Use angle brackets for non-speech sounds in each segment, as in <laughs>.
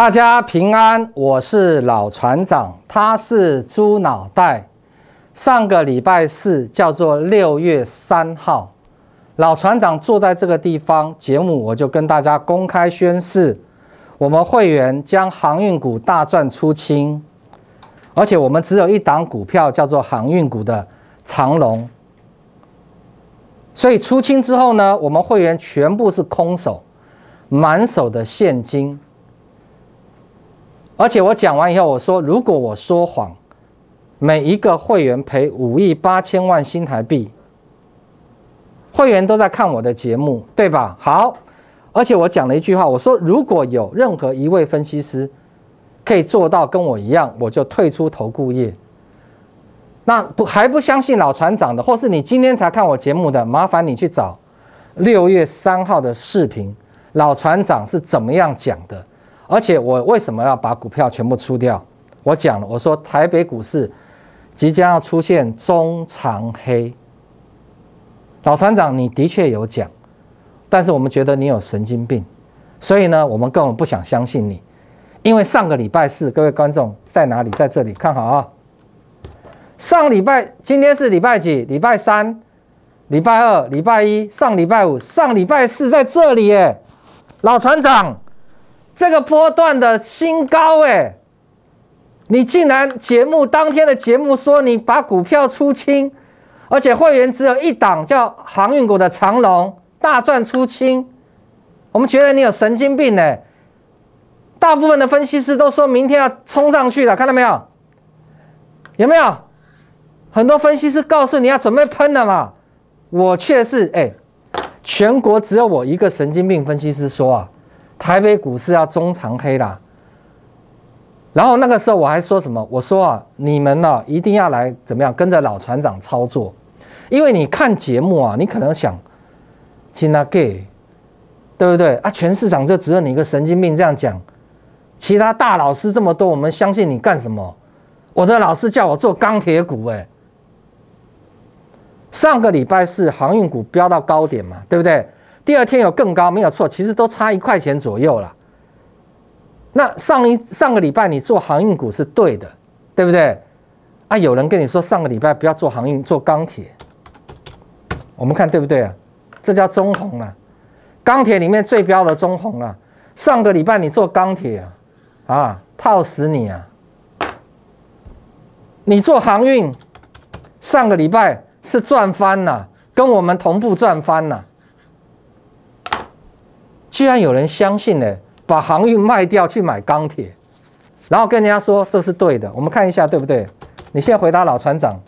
大家平安，我是老船长，他是猪脑袋。上个礼拜四叫做六月三号，老船长坐在这个地方。节目我就跟大家公开宣誓，我们会员将航运股大赚出清，而且我们只有一档股票叫做航运股的长龙。所以出清之后呢，我们会员全部是空手，满手的现金。而且我讲完以后，我说如果我说谎，每一个会员赔五亿八千万新台币。会员都在看我的节目，对吧？好，而且我讲了一句话，我说如果有任何一位分析师可以做到跟我一样，我就退出投顾业。那不还不相信老船长的，或是你今天才看我节目的，麻烦你去找六月三号的视频，老船长是怎么样讲的？而且我为什么要把股票全部出掉？我讲了，我说台北股市即将要出现中长黑。老船长，你的确有讲，但是我们觉得你有神经病，所以呢，我们根本不想相信你。因为上个礼拜四，各位观众在哪里？在这里看好啊！上礼拜，今天是礼拜几？礼拜三、礼拜二、礼拜一、上礼拜五、上礼拜四，在这里耶，老船长。这个波段的新高哎，你竟然节目当天的节目说你把股票出清，而且会员只有一档叫航运股的长龙大赚出清，我们觉得你有神经病哎。大部分的分析师都说明天要冲上去了，看到没有？有没有很多分析师告诉你要准备喷了嘛？我却是哎，全国只有我一个神经病分析师说啊。台北股市要中长黑啦，然后那个时候我还说什么？我说啊，你们呢一定要来怎么样跟着老船长操作，因为你看节目啊，你可能想其他 gay，对不对啊？全市场就只有你一个神经病这样讲，其他大老师这么多，我们相信你干什么？我的老师叫我做钢铁股，哎，上个礼拜是航运股飙到高点嘛，对不对？第二天有更高没有错，其实都差一块钱左右了。那上一上个礼拜你做航运股是对的，对不对？啊，有人跟你说上个礼拜不要做航运，做钢铁。我们看对不对啊？这叫中红啊，钢铁里面最标的中红了。上个礼拜你做钢铁啊，啊，套死你啊！你做航运，上个礼拜是赚翻了，跟我们同步赚翻了。居然有人相信呢，把航运卖掉去买钢铁，然后跟人家说这是对的。我们看一下对不对？你现在回答老船长，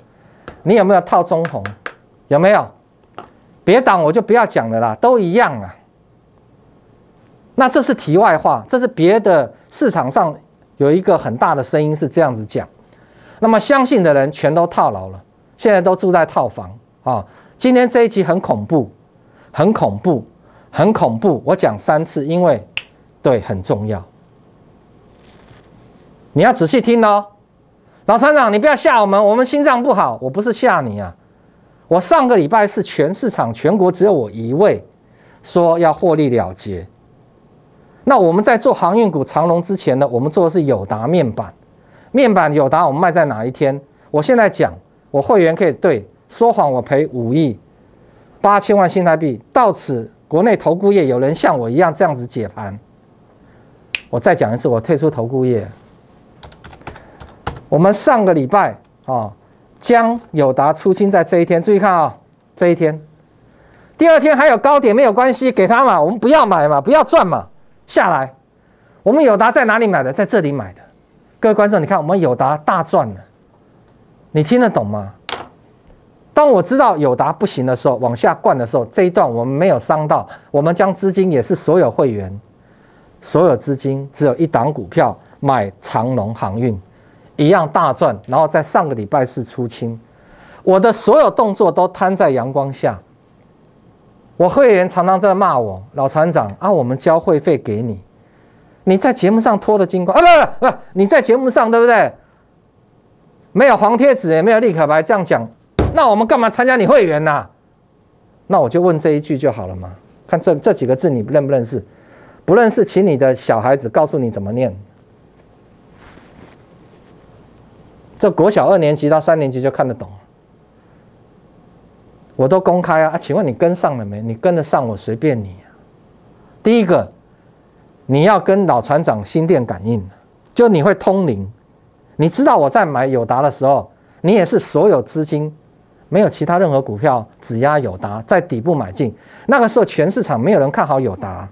你有没有套中红？有没有？别党我就不要讲了啦，都一样啊。那这是题外话，这是别的市场上有一个很大的声音是这样子讲。那么相信的人全都套牢了，现在都住在套房啊。今天这一集很恐怖，很恐怖。很恐怖，我讲三次，因为对很重要，你要仔细听哦。老厂长，你不要吓我们，我们心脏不好。我不是吓你啊，我上个礼拜是全市场全国只有我一位说要获利了结。那我们在做航运股长龙之前呢，我们做的是友达面板，面板友达我们卖在哪一天？我现在讲，我会员可以对说谎，我赔五亿八千万新台币。到此。国内投顾业有人像我一样这样子解盘，我再讲一次，我退出投顾业。我们上个礼拜啊，将友达出清在这一天，注意看啊，这一天，第二天还有高点没有关系，给他嘛，我们不要买嘛，不要赚嘛，下来。我们友达在哪里买的？在这里买的。各位观众，你看我们友达大赚了，你听得懂吗？当我知道友达不行的时候，往下灌的时候，这一段我们没有伤到，我们将资金也是所有会员，所有资金只有一档股票买长龙航运，一样大赚，然后在上个礼拜四出清，我的所有动作都摊在阳光下，我会员常常在骂我老船长啊，我们交会费给你，你在节目上拖了精光啊，不不不，你在节目上对不对？没有黄贴纸也没有立可白这样讲。那我们干嘛参加你会员呢？那我就问这一句就好了嘛。看这这几个字，你认不认识？不认识，请你的小孩子告诉你怎么念。这国小二年级到三年级就看得懂。我都公开啊，请问你跟上了没？你跟得上我随便你。第一个，你要跟老船长心电感应，就你会通灵，你知道我在买友达的时候，你也是所有资金。没有其他任何股票，只压有达，在底部买进。那个时候全市场没有人看好有达，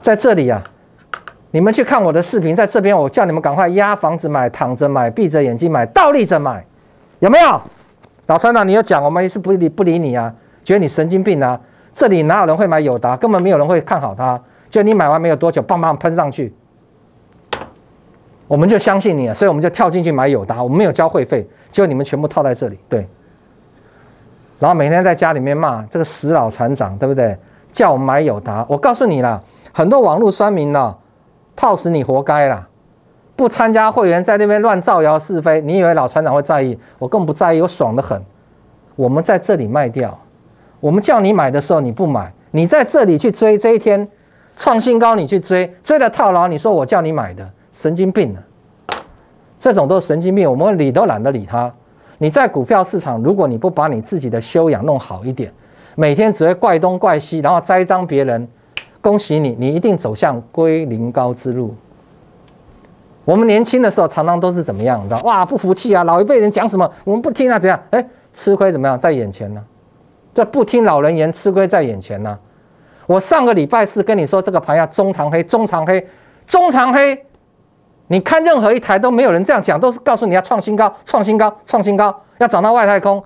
在这里呀，你们去看我的视频，在这边我叫你们赶快压房子买，躺着买，闭着眼睛买，倒立着买，有没有？老船呐，你有讲，我们也是不理不理你啊，觉得你神经病啊，这里哪有人会买有达？根本没有人会看好它，就你买完没有多久，棒棒喷上去。我们就相信你了，所以我们就跳进去买友达。我们没有交会费，就你们全部套在这里，对。然后每天在家里面骂这个死老船长，对不对？叫我们买友达。我告诉你啦，很多网络酸民呢，套死你活该啦！不参加会员，在那边乱造谣是非，你以为老船长会在意？我更不在意，我爽的很。我们在这里卖掉，我们叫你买的时候你不买，你在这里去追，这一天创新高你去追，追了套牢，你说我叫你买的。神经病啊？这种都是神经病，我们理都懒得理他。你在股票市场，如果你不把你自己的修养弄好一点，每天只会怪东怪西，然后栽赃别人，恭喜你，你一定走向归零高之路。我们年轻的时候常常都是怎么样，你知道？哇，不服气啊！老一辈人讲什么，我们不听啊，怎样？哎，吃亏怎么样，在眼前呢？这不听老人言，吃亏在眼前呢。我上个礼拜四跟你说这个盘要中长黑，中长黑，中长黑。你看，任何一台都没有人这样讲，都是告诉你要创新高、创新高、创新高，要涨到外太空。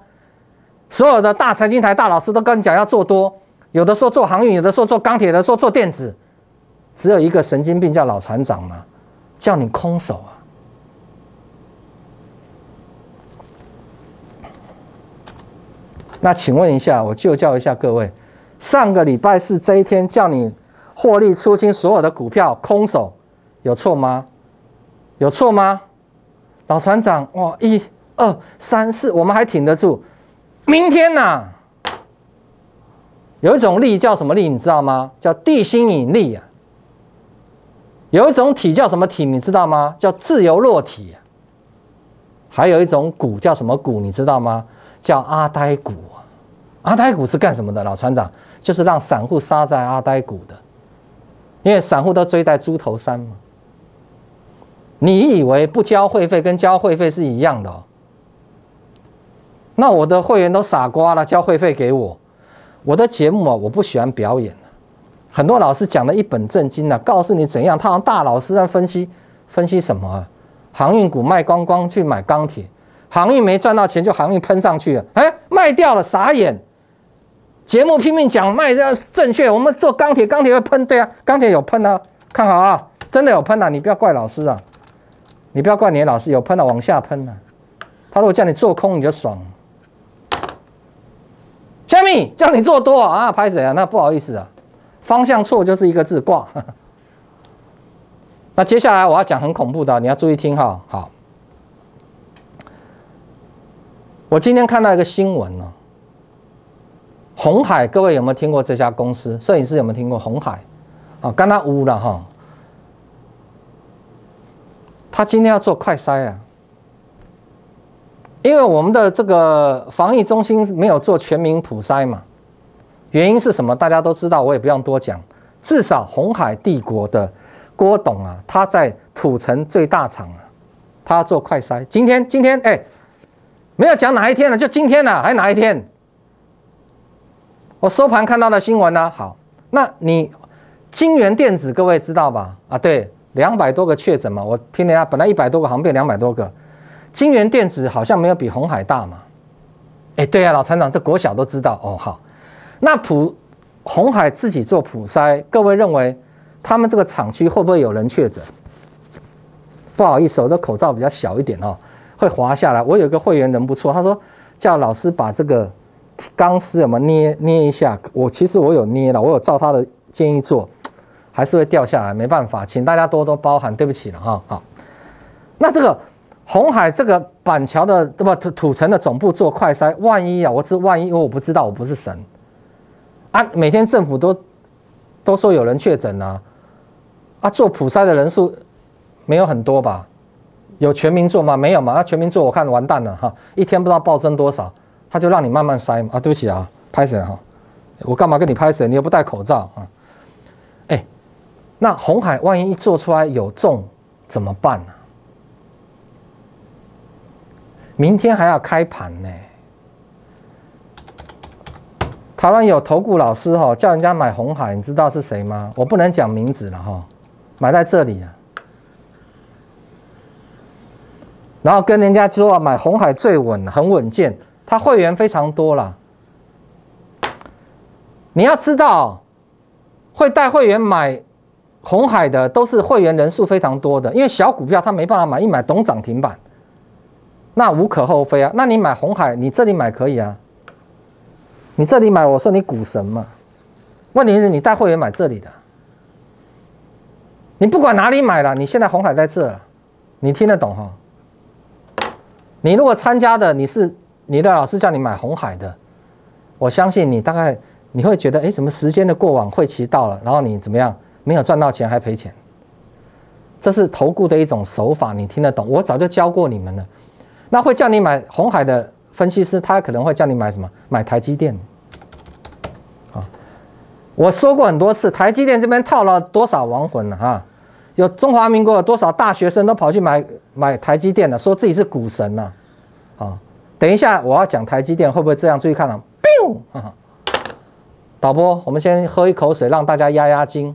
所有的大财经台大老师都跟你讲要做多，有的说做航运，有的说做钢铁，的说做电子，只有一个神经病叫老船长嘛，叫你空手啊？那请问一下，我就叫一下各位，上个礼拜四这一天叫你获利出清所有的股票，空手有错吗？有错吗，老船长？哇，一、二、三、四，我们还挺得住。明天呐，有一种力叫什么力？你知道吗？叫地心引力有一种体叫什么体？你知道吗？叫自由落体。还有一种股叫什么股？你知道吗？叫阿呆股。阿呆股是干什么的，老船长？就是让散户杀在阿呆股的，因为散户都追在猪头山嘛。你以为不交会费跟交会费是一样的？那我的会员都傻瓜了，交会费给我，我的节目啊，我不喜欢表演。很多老师讲的一本正经啊，告诉你怎样。他像大老师在分析，分析什么啊？航运股卖光光去买钢铁，航运没赚到钱就航运喷上去了，哎，卖掉了傻眼。节目拼命讲卖正确，我们做钢铁，钢铁会喷，对啊，钢铁有喷啊，看好啊，真的有喷啊，你不要怪老师啊。你不要怪你老师有喷了，往下喷了。他如果叫你做空，你就爽。Jimmy 叫你做多啊，拍谁啊？那不好意思啊，方向错就是一个字挂。<laughs> 那接下来我要讲很恐怖的，你要注意听哈。好，我今天看到一个新闻哦，红海，各位有没有听过这家公司？摄影师有没有听过红海？好，刚刚污了哈。他今天要做快筛啊，因为我们的这个防疫中心没有做全民普筛嘛，原因是什么？大家都知道，我也不用多讲。至少红海帝国的郭董啊，他在土城最大厂啊，他做快筛。今天，今天哎，没有讲哪一天了，就今天了，还哪一天？我收盘看到的新闻呢？好，那你金源电子，各位知道吧？啊，对。两百多个确诊嘛，我听了一下，本来一百多个行变两百多个，金源电子好像没有比红海大嘛。哎，对呀，老船长，这国小都知道哦。好，那普红海自己做普筛，各位认为他们这个厂区会不会有人确诊？不好意思，我的口罩比较小一点哦，会滑下来。我有一个会员人不错，他说叫老师把这个钢丝什么捏捏一下，我其实我有捏了，我有照他的建议做。还是会掉下来，没办法，请大家多多包涵，对不起了哈。好，那这个红海这个板桥的，不土土城的总部做快筛，万一啊，我这万一，因为我不知道，我不是神啊。每天政府都都说有人确诊啊，啊，做普筛的人数没有很多吧？有全民做吗？没有嘛？那全民做我看完蛋了哈，一天不知道暴增多少，他就让你慢慢筛嘛。啊，对不起啊，拍谁哈？我干嘛跟你拍谁？你又不戴口罩啊？那红海万一做出来有中，怎么办呢？明天还要开盘呢。台湾有投顾老师哈，叫人家买红海，你知道是谁吗？我不能讲名字了哈，买在这里啊。然后跟人家说买红海最稳，很稳健，他会员非常多啦。你要知道，会带会员买。红海的都是会员人数非常多的，因为小股票他没办法买，一买懂涨停板，那无可厚非啊。那你买红海，你这里买可以啊，你这里买，我说你股神嘛。问题是，你带会员买这里的，你不管哪里买了，你现在红海在这儿，你听得懂哈？你如果参加的，你是你的老师叫你买红海的，我相信你大概你会觉得，哎，怎么时间的过往会期到了，然后你怎么样？没有赚到钱还赔钱，这是投顾的一种手法，你听得懂？我早就教过你们了。那会叫你买红海的分析师，他可能会叫你买什么？买台积电。啊，我说过很多次，台积电这边套了多少亡魂啊？有中华民国有多少大学生都跑去买买台积电的，说自己是股神呢？啊，等一下我要讲台积电会不会这样？注意看啊！导播，我们先喝一口水，让大家压压惊。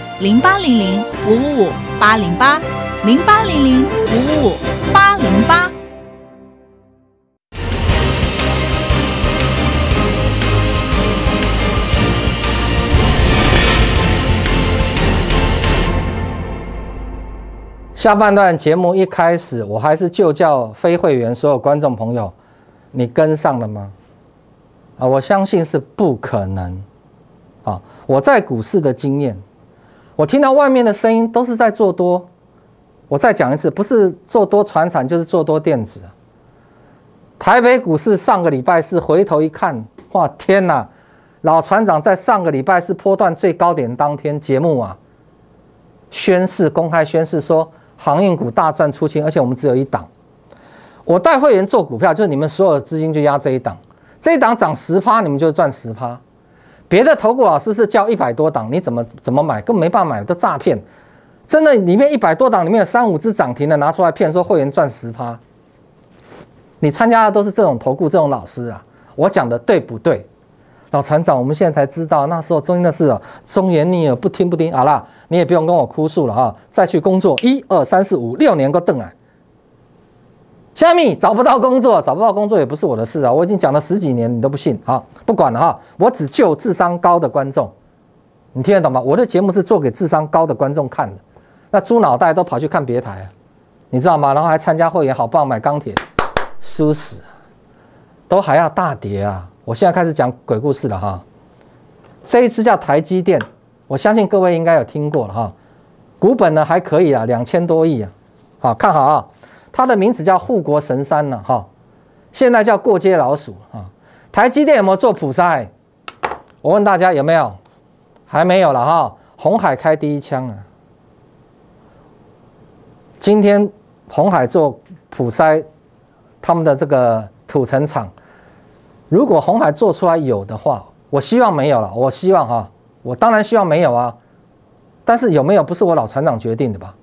零八零零五五五八零八，零八零零五五五八零八。下半段节目一开始，我还是就叫非会员所有观众朋友，你跟上了吗？啊，我相信是不可能。啊，我在股市的经验。我听到外面的声音都是在做多，我再讲一次，不是做多船产，就是做多电子。台北股市上个礼拜是回头一看，哇，天哪！老船长在上个礼拜是波段最高点当天节目啊，宣誓公开宣誓说航运股大赚出清，而且我们只有一档。我带会员做股票，就是你们所有的资金就压这一档，这一档涨十趴，你们就赚十趴。别的投顾老师是叫一百多档，你怎么怎么买，根本没办法买，都诈骗！真的，里面一百多档里面有三五只涨停的，拿出来骗说会员赚十趴。你参加的都是这种投顾，这种老师啊？我讲的对不对，老船长？我们现在才知道那时候真的是哦，忠言逆耳，不听不听，好了，你也不用跟我哭诉了哈，再去工作，一二三四五六年够邓啊！虾米找不到工作，找不到工作也不是我的事啊。我已经讲了十几年，你都不信啊？不管了哈，我只救智商高的观众，你听得懂吗？我的节目是做给智商高的观众看的。那猪脑袋都跑去看别台啊，你知道吗？然后还参加会员，好棒，买钢铁，输死，都还要大跌啊！我现在开始讲鬼故事了哈。这一次叫台积电，我相信各位应该有听过了哈。股本呢还可以啊，两千多亿啊，好看好啊。它的名字叫护国神山啊、哈，现在叫过街老鼠啊。台积电有没有做普筛？我问大家有没有？还没有了哈。红海开第一枪啊。今天红海做普筛，他们的这个土层厂，如果红海做出来有的话，我希望没有了。我希望哈，我当然希望没有啊。但是有没有不是我老船长决定的吧？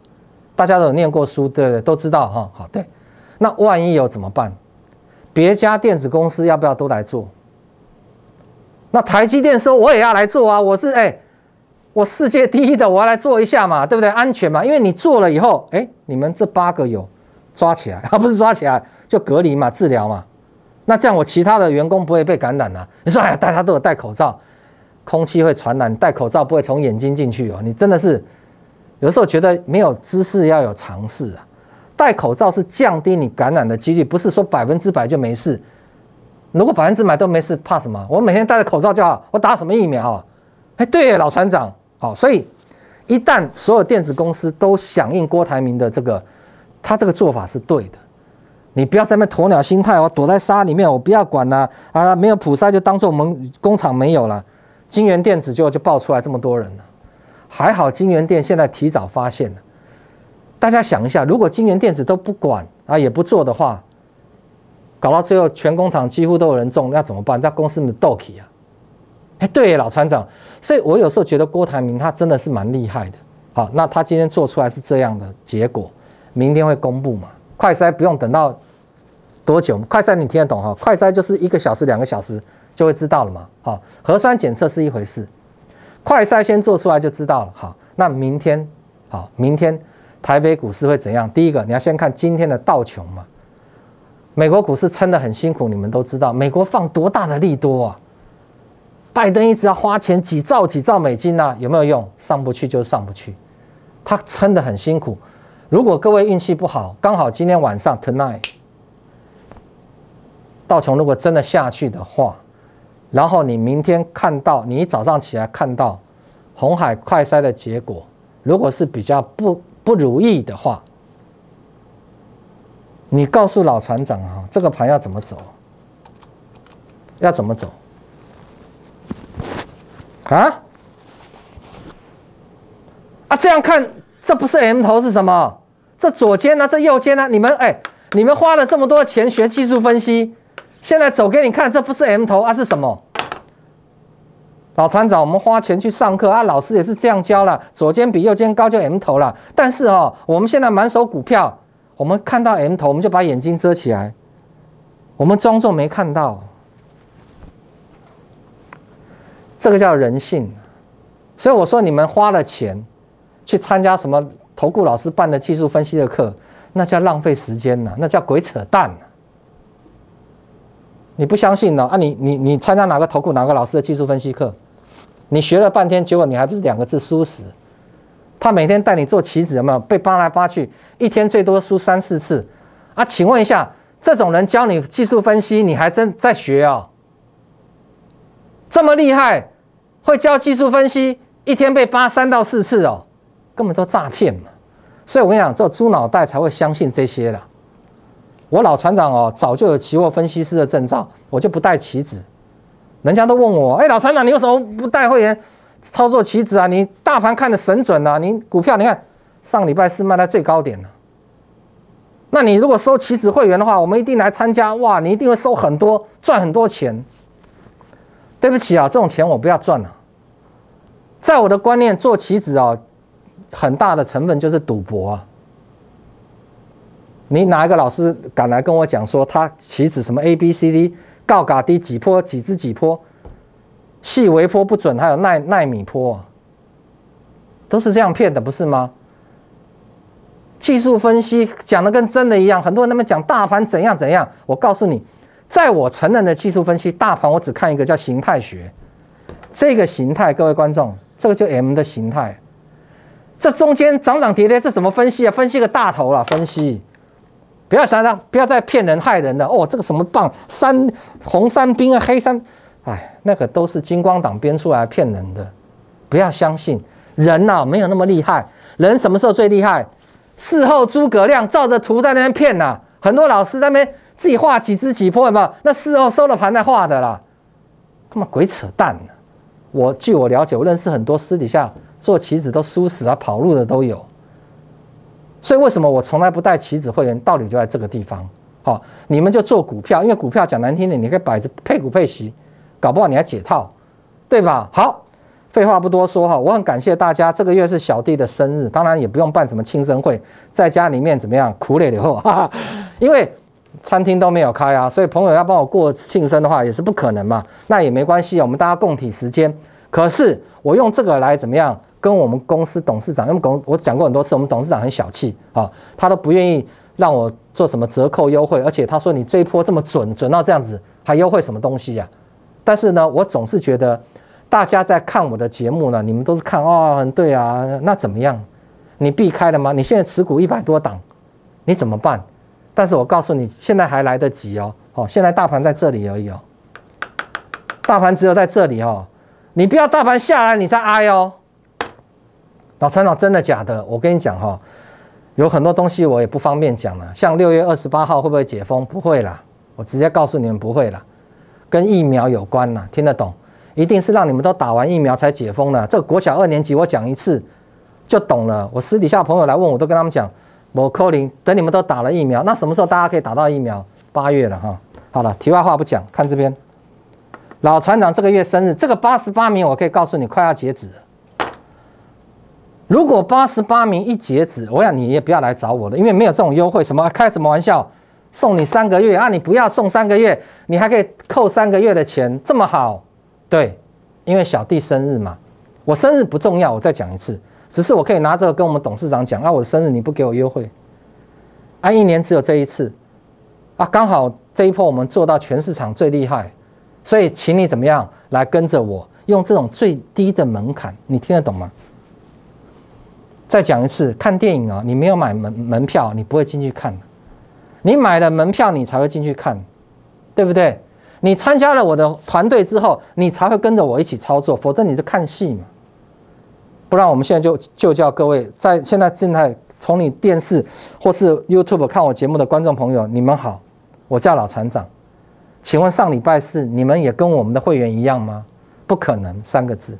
大家都有念过书，对不对？都知道哈。好，对。那万一有怎么办？别家电子公司要不要都来做？那台积电说我也要来做啊，我是哎，我世界第一的，我要来做一下嘛，对不对？安全嘛，因为你做了以后，哎，你们这八个有抓起来 <laughs> 啊，不是抓起来就隔离嘛，治疗嘛。那这样我其他的员工不会被感染了。你说哎，大家都有戴口罩，空气会传染，戴口罩不会从眼睛进去哦。你真的是。有时候觉得没有知识要有尝试啊，戴口罩是降低你感染的几率，不是说百分之百就没事。如果百分之百都没事，怕什么？我每天戴着口罩就好，我打什么疫苗？哎，对，老船长，好，所以一旦所有电子公司都响应郭台铭的这个，他这个做法是对的。你不要在那鸵鸟心态，我躲在沙里面，我不要管啦啊，没有普筛就当做我们工厂没有了。金源电子就就爆出来这么多人了。还好金源店现在提早发现了，大家想一下，如果金源电子都不管啊也不做的话，搞到最后全工厂几乎都有人中，那怎么办？那公司的斗气啊！哎，对，老船长，所以我有时候觉得郭台铭他真的是蛮厉害的。好，那他今天做出来是这样的结果，明天会公布嘛？快筛不用等到多久？快筛你听得懂哈？快筛就是一个小时两个小时就会知道了嘛。好，核酸检测是一回事。快赛先做出来就知道了。好，那明天，好，明天台北股市会怎样？第一个，你要先看今天的道琼嘛。美国股市撑得很辛苦，你们都知道，美国放多大的利多啊？拜登一直要花钱几兆几兆美金啊，有没有用？上不去就上不去，他撑得很辛苦。如果各位运气不好，刚好今天晚上 tonight 道琼如果真的下去的话。然后你明天看到，你一早上起来看到红海快筛的结果，如果是比较不不如意的话，你告诉老船长啊，这个盘要怎么走？要怎么走？啊？啊？这样看，这不是 M 头是什么？这左肩呢？这右肩呢？你们哎，你们花了这么多钱学技术分析？现在走给你看，这不是 M 头啊是什么？老船长，我们花钱去上课啊，老师也是这样教了，左肩比右肩高就 M 头了。但是哦，我们现在满手股票，我们看到 M 头我们就把眼睛遮起来，我们装作没看到。这个叫人性，所以我说你们花了钱去参加什么投顾老师办的技术分析的课，那叫浪费时间呢，那叫鬼扯淡。你不相信呢？啊，你你你参加哪个投顾哪个老师的技术分析课，你学了半天，结果你还不是两个字输死？他每天带你做棋子，有没有被扒来扒去？一天最多输三四次啊？请问一下，这种人教你技术分析，你还真在学哦？这么厉害，会教技术分析，一天被扒三到四次哦，根本都诈骗嘛！所以我跟你讲，只有猪脑袋才会相信这些的。我老船长哦，早就有期货分析师的证照，我就不带棋子。人家都问我，哎，老船长，你为什么不带会员操作棋子啊？你大盘看的神准啊，你股票你看上礼拜四卖在最高点了。那你如果收棋子会员的话，我们一定来参加，哇，你一定会收很多，赚很多钱。对不起啊，这种钱我不要赚了。在我的观念，做棋子啊，很大的成分就是赌博啊。你哪一个老师敢来跟我讲说他棋子什么 A B C D 高嘎低几坡几支几坡，细微坡不准，还有耐耐米坡，都是这样骗的，不是吗？技术分析讲的跟真的一样，很多人那么讲大盘怎样怎样。我告诉你，在我成人的技术分析大盘，我只看一个叫形态学。这个形态，各位观众，这个就 M 的形态。这中间涨涨跌跌，这怎么分析啊？分析个大头了，分析。不要删啊！不要再骗人害人了。哦！这个什么棒山红山兵啊，黑山，哎，那个都是金光党编出来骗人的，不要相信人呐，没有那么厉害。人什么时候最厉害？事后诸葛亮照着图在那边骗呐。很多老师在那边自己画几支几破，有没有？那事后收了盘再画的啦，他妈鬼扯淡！呢、我据我了解，我认识很多私底下做棋子都输死啊、跑路的都有。所以为什么我从来不带棋子会员？道理就在这个地方。好，你们就做股票，因为股票讲难听点，你可以摆着配股配息，搞不好你还解套，对吧？好，废话不多说哈，我很感谢大家。这个月是小弟的生日，当然也不用办什么庆生会，在家里面怎么样苦后，哈哈，因为餐厅都没有开啊，所以朋友要帮我过庆生的话也是不可能嘛。那也没关系，我们大家共体时间。可是我用这个来怎么样？跟我们公司董事长，我们公我讲过很多次，我们董事长很小气啊，他都不愿意让我做什么折扣优惠，而且他说你追波这么准，准到这样子，还优惠什么东西呀？但是呢，我总是觉得大家在看我的节目呢，你们都是看哦，很对啊，那怎么样？你避开了吗？你现在持股一百多档，你怎么办？但是我告诉你，现在还来得及哦，哦，现在大盘在这里而已哦，大盘只有在这里哦，你不要大盘下来，你再挨哦。老船长，真的假的？我跟你讲哈，有很多东西我也不方便讲了。像六月二十八号会不会解封？不会啦，我直接告诉你们不会啦，跟疫苗有关呐，听得懂？一定是让你们都打完疫苗才解封了。这个国小二年级，我讲一次就懂了。我私底下朋友来问，我都跟他们讲，某扣零，等你们都打了疫苗，那什么时候大家可以打到疫苗？八月了哈。好了，题外话不讲，看这边，老船长这个月生日，这个八十八名，我可以告诉你，快要截止。如果八十八名一截止，我想你也不要来找我了，因为没有这种优惠。什么开什么玩笑？送你三个月啊？你不要送三个月，你还可以扣三个月的钱，这么好？对，因为小弟生日嘛，我生日不重要。我再讲一次，只是我可以拿这个跟我们董事长讲啊，我的生日你不给我优惠，啊，一年只有这一次啊，刚好这一波我们做到全市场最厉害，所以请你怎么样来跟着我，用这种最低的门槛，你听得懂吗？再讲一次，看电影啊，你没有买门门票，你不会进去看你买了门票，你才会进去看，对不对？你参加了我的团队之后，你才会跟着我一起操作，否则你就看戏嘛？不然我们现在就就叫各位在现在正在从你电视或是 YouTube 看我节目的观众朋友，你们好，我叫老船长，请问上礼拜四你们也跟我们的会员一样吗？不可能，三个字。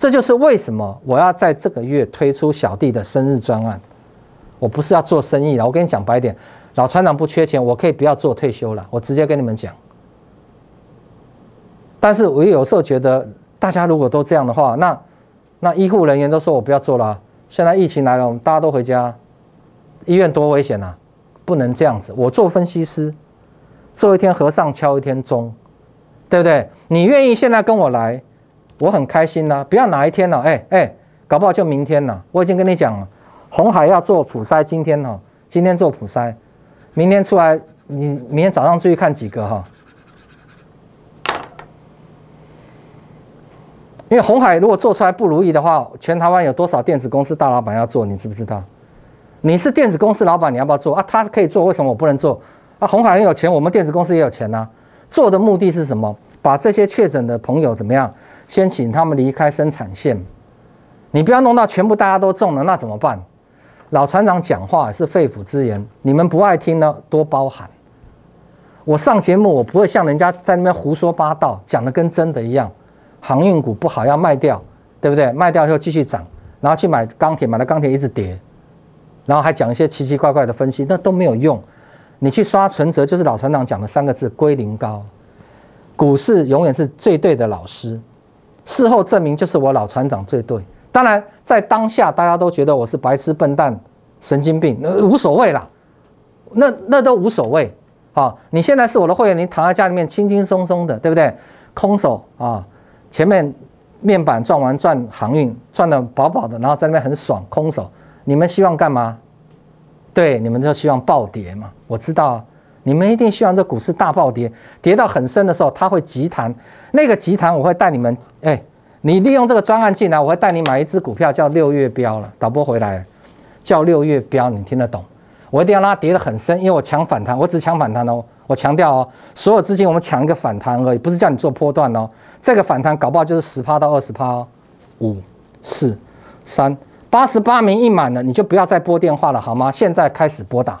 这就是为什么我要在这个月推出小弟的生日专案。我不是要做生意了，我跟你讲白点，老船长不缺钱，我可以不要做退休了，我直接跟你们讲。但是我有时候觉得，大家如果都这样的话，那那医护人员都说我不要做了。现在疫情来了，我们大家都回家，医院多危险呐，不能这样子。我做分析师，做一天和尚敲一天钟，对不对？你愿意现在跟我来？我很开心呢，不要哪一天呢？哎哎，搞不好就明天呢。我已经跟你讲了，红海要做普筛，今天呢，今天做普筛，明天出来，你明天早上注意看几个哈。因为红海如果做出来不如意的话，全台湾有多少电子公司大老板要做？你知不知道？你是电子公司老板，你要不要做啊？他可以做，为什么我不能做？啊，红海很有钱，我们电子公司也有钱呐。做的目的是什么？把这些确诊的朋友怎么样？先请他们离开生产线，你不要弄到全部大家都中了，那怎么办？老船长讲话是肺腑之言，你们不爱听呢，多包涵。我上节目我不会像人家在那边胡说八道，讲的跟真的一样。航运股不好要卖掉，对不对？卖掉以后继续涨，然后去买钢铁，买了钢铁一直跌，然后还讲一些奇奇怪怪的分析，那都没有用。你去刷存折就是老船长讲的三个字：归零高。股市永远是最对的老师。事后证明就是我老船长最对，当然在当下大家都觉得我是白痴、笨蛋、神经病，那无所谓啦，那那都无所谓啊！你现在是我的会员，你躺在家里面轻轻松松的，对不对？空手啊，前面面板赚完赚航运赚的饱饱的，然后在那边很爽，空手。你们希望干嘛？对，你们就希望暴跌嘛！我知道。你们一定希望这股市大暴跌，跌到很深的时候，它会急弹。那个急弹，我会带你们。哎，你利用这个专案进来，我会带你买一只股票，叫六月标了。导播回来，叫六月标，你听得懂？我一定要它跌得很深，因为我抢反弹，我只抢反弹哦。我强调哦，所有资金我们抢一个反弹而已，不是叫你做波段哦。这个反弹搞不好就是十趴到二十趴哦。五四三八十八名一满了，你就不要再拨电话了，好吗？现在开始拨打。